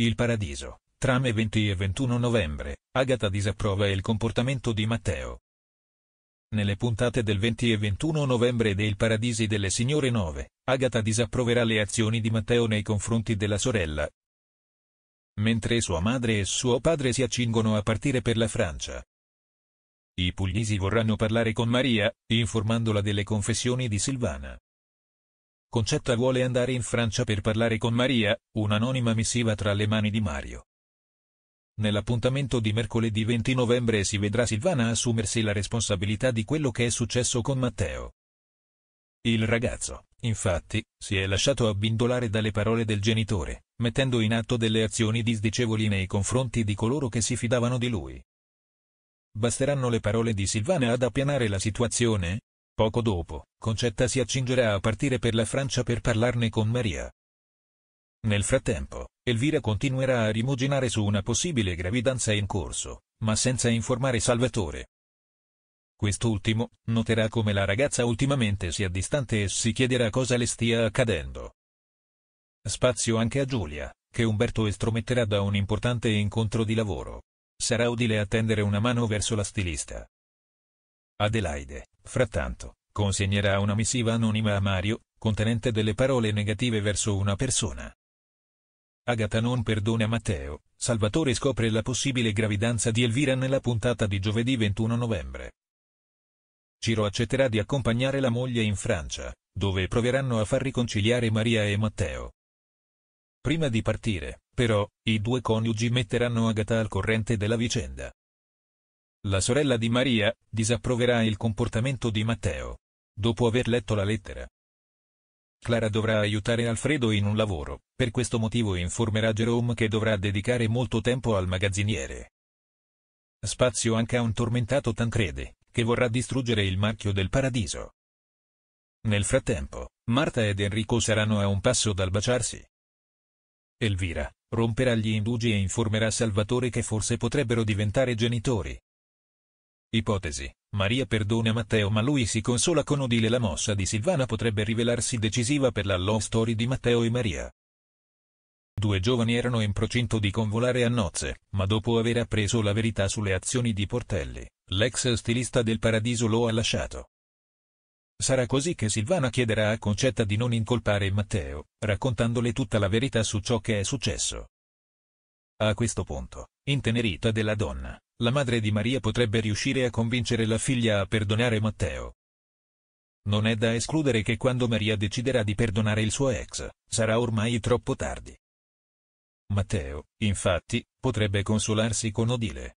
Il Paradiso, trame 20 e 21 novembre, Agata disapprova il comportamento di Matteo. Nelle puntate del 20 e 21 novembre del Paradisi delle Signore 9, Agata disapproverà le azioni di Matteo nei confronti della sorella. Mentre sua madre e suo padre si accingono a partire per la Francia. I pugliesi vorranno parlare con Maria, informandola delle confessioni di Silvana. Concetta vuole andare in Francia per parlare con Maria, un'anonima missiva tra le mani di Mario. Nell'appuntamento di mercoledì 20 novembre si vedrà Silvana assumersi la responsabilità di quello che è successo con Matteo. Il ragazzo, infatti, si è lasciato abbindolare dalle parole del genitore, mettendo in atto delle azioni disdicevoli nei confronti di coloro che si fidavano di lui. Basteranno le parole di Silvana ad appianare la situazione? Poco dopo, Concetta si accingerà a partire per la Francia per parlarne con Maria. Nel frattempo, Elvira continuerà a rimuginare su una possibile gravidanza in corso, ma senza informare Salvatore. Quest'ultimo, noterà come la ragazza ultimamente sia distante e si chiederà cosa le stia accadendo. Spazio anche a Giulia, che Umberto estrometterà da un importante incontro di lavoro. Sarà utile attendere una mano verso la stilista. Adelaide, frattanto, consegnerà una missiva anonima a Mario, contenente delle parole negative verso una persona. Agata non perdona Matteo, Salvatore scopre la possibile gravidanza di Elvira nella puntata di giovedì 21 novembre. Ciro accetterà di accompagnare la moglie in Francia, dove proveranno a far riconciliare Maria e Matteo. Prima di partire, però, i due coniugi metteranno Agata al corrente della vicenda. La sorella di Maria disapproverà il comportamento di Matteo. Dopo aver letto la lettera, Clara dovrà aiutare Alfredo in un lavoro, per questo motivo informerà Jerome che dovrà dedicare molto tempo al magazziniere. Spazio anche a un tormentato Tancrede, che vorrà distruggere il marchio del paradiso. Nel frattempo, Marta ed Enrico saranno a un passo dal baciarsi. Elvira romperà gli indugi e informerà Salvatore che forse potrebbero diventare genitori. Ipotesi. Maria perdona Matteo ma lui si consola con Odile la mossa di Silvana potrebbe rivelarsi decisiva per la love story di Matteo e Maria. Due giovani erano in procinto di convolare a nozze, ma dopo aver appreso la verità sulle azioni di Portelli, l'ex stilista del Paradiso lo ha lasciato. Sarà così che Silvana chiederà a Concetta di non incolpare Matteo, raccontandole tutta la verità su ciò che è successo. A questo punto, intenerita della donna, la madre di Maria potrebbe riuscire a convincere la figlia a perdonare Matteo. Non è da escludere che quando Maria deciderà di perdonare il suo ex, sarà ormai troppo tardi. Matteo, infatti, potrebbe consolarsi con Odile,